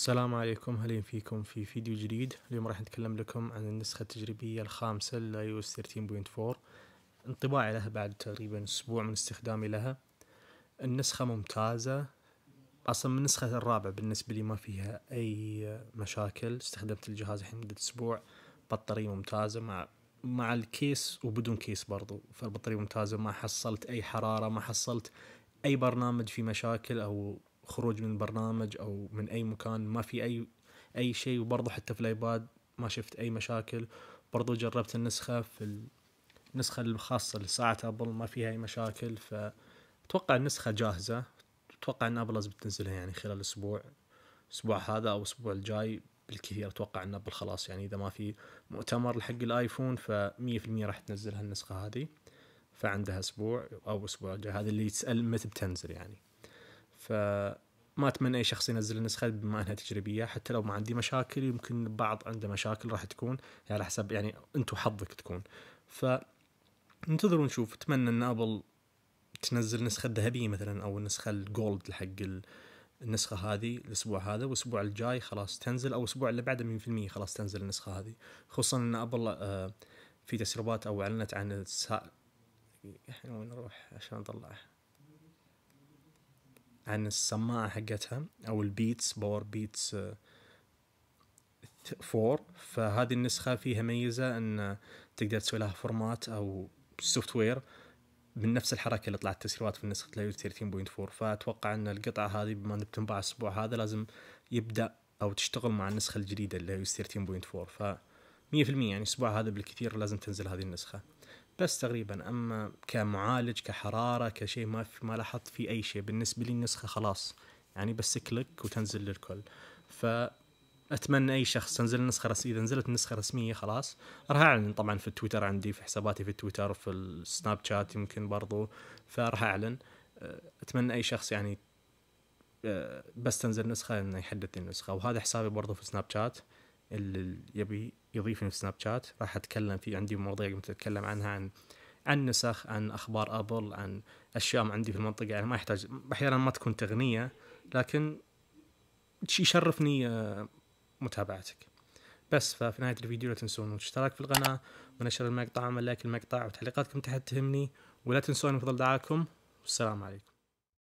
السلام عليكم هلا فيكم في فيديو جديد اليوم راح نتكلم لكم عن النسخة التجريبية الخامسة ل iOS 13.4 انطباعي لها بعد تقريبا أسبوع من استخدامي لها النسخة ممتازة أصلا من النسخة الرابعة بالنسبة لي ما فيها أي مشاكل استخدمت الجهاز الحين مدة أسبوع بطارية ممتازة مع مع الكيس وبدون كيس برضو فالبطارية ممتازة ما حصلت أي حرارة ما حصلت أي برنامج فيه مشاكل أو خروج من البرنامج او من اي مكان ما في اي اي شيء وبرضه حتى في الايباد ما شفت اي مشاكل برضه جربت النسخه في النسخه الخاصه لساعه ابل ما فيها اي مشاكل فاتوقع النسخه جاهزه اتوقع ان ابل لازم تنزلها يعني خلال اسبوع الاسبوع هذا او الاسبوع الجاي بالكثير اتوقع ان ابل خلاص يعني اذا ما في مؤتمر لحق الايفون ف 100% راح تنزلها النسخه هذه فعندها اسبوع او اسبوع الجاي هذا اللي تسال متى بتنزل يعني فما اتمنى اي شخص ينزل النسخه بما انها تجريبيه حتى لو ما عندي مشاكل يمكن البعض عنده مشاكل راح تكون يعني على حسب يعني انتم حظك تكون ف انتظروا ونشوف اتمنى ان ابل تنزل النسخه الذهبيه مثلا او النسخه الجولد حق النسخه هذه الاسبوع هذا والاسبوع الجاي خلاص تنزل او الاسبوع اللي بعده 100% خلاص تنزل النسخه هذه خصوصا ان ابل آه، في تسريبات او اعلنت عن السا... الحين وين نروح عشان اطلعه عن السماعة حقتها أو البيتس باور بيتس فور فهذه النسخة فيها ميزة أن تقدر تسوي لها فورمات أو سوفت وير من نفس الحركة اللي طلعت تسريبات في نسخة لايو 13.4 فأتوقع أن القطعة هذه بما أن بتنباع الأسبوع هذا لازم يبدأ أو تشتغل مع النسخة الجديدة اللي هي 13.4 ف 100% يعني الأسبوع هذا بالكثير لازم تنزل هذه النسخة بس تقريبا اما كمعالج كحراره كشيء ما في ما لاحظت في اي شيء بالنسبه لي النسخه خلاص يعني بس كليك وتنزل للكل فاتمنى اي شخص تنزل النسخه رس... اذا نزلت النسخه رسميه خلاص راح اعلن طبعا في التويتر عندي في حساباتي في التويتر في السناب شات يمكن برضو فراح اعلن أه، اتمنى اي شخص يعني أه، بس تنزل نسخه انه يحدث النسخه وهذا حسابي برضو في سناب شات اللي يبي يضيفني في سناب شات راح اتكلم فيه عندي مواضيع قمت اتكلم عنها عن عن نسخ عن اخبار ابل عن اشياء عندي في المنطقه يعني ما يحتاج احيانا ما تكون تغنيه لكن شيء يشرفني آه، متابعتك بس ففي نهايه الفيديو لا تنسون الاشتراك في القناه ونشر المقطع وعمل لايك المقطع وتعليقاتكم تحت تهمني ولا تنسون بفضل دعاكم والسلام عليكم